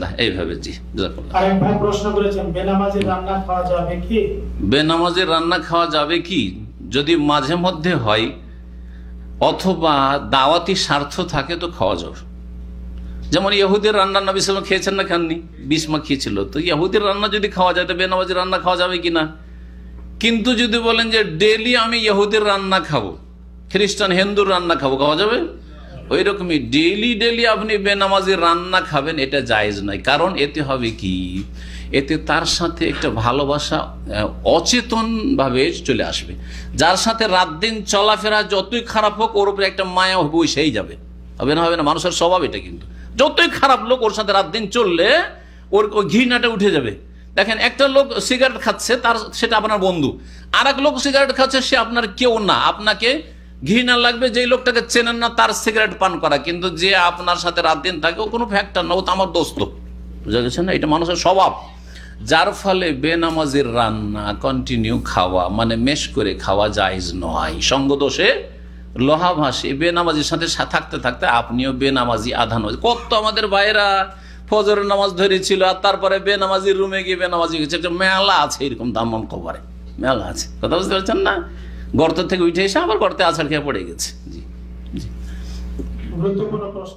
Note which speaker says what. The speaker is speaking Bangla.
Speaker 1: রান্না খাওয়া যাবে কি যদি মাঝে মধ্যে হয় অথবা দাওয়াতি স্বার্থ থাকে তো খাওয়া যাবে যেমন ইহুদের রান্না নবী খেয়েছেন না খাননি বিষমা খেয়েছিল তো ইহুদের রান্না যদি খাওয়া যায় তো রান্না খাওয়া যাবে কিনা কিন্তু যদি বলেন যে ডেলি আমি ইহুদের রান্না খাবো খ্রিস্টান হিন্দুর রান্না খাবো খাওয়া যাবে ওই রকমই ডেলি ডেলি আপনি বেনামাজি রান্না খাবেন এটা জায়েজ নয় কারণ এতে হবে কি এতে তার সাথে একটা ভালোবাসা অচেতনভাবে চলে আসবে যার সাথে রাত দিন চলাফেরা যতই খারাপ হোক ওর উপরে একটা মায়া বসেই যাবে হবে না হবে না মানুষের স্বভাব এটা কিন্তু যতই খারাপ লোক ওর সাথে রাত দিন চললে ওর ঘৃণাটা উঠে যাবে দেখেন একটা লোক সিগারেট খাচ্ছে তার সেটা আপনার বন্ধু আর এক লোক সিগারেট খাচ্ছে সে আপনার কেউ না আপনাকে ঘৃণা লাগবে যে লোকটাকে চেনেন না তার সিগারেট পান করা কিন্তু যে আপনার সাথে রাত দিন থাকে ও কোনো ফ্যাক্টর না ও তো আমার দোস্ত বুঝা গেছে না এটা মানুষের স্বভাব যার ফলে বেনামাজির রান্না কন্টিনিউ খাওয়া মানে মেশ করে খাওয়া জায়জ নয় সঙ্গদোষে ভাসে বেনামাজির সাথে থাকতে থাকতে আপনিও বেনামাজি আধান কত আমাদের ভাইয়েরা ফজর নামাজ ধরেছিল আর তারপরে বেনামাজির রুমে গিয়ে বেনামাজি গেছে একটা মেলা আছে এরকম দামান কবারে মেলা আছে কথা বুঝতে পারছেন না গর্ত থেকে উঠে এসে আবার গর্তে আছাড় খেয়ে পড়ে গেছে জি জি গুরুত্বপূর্ণ প্রশ্ন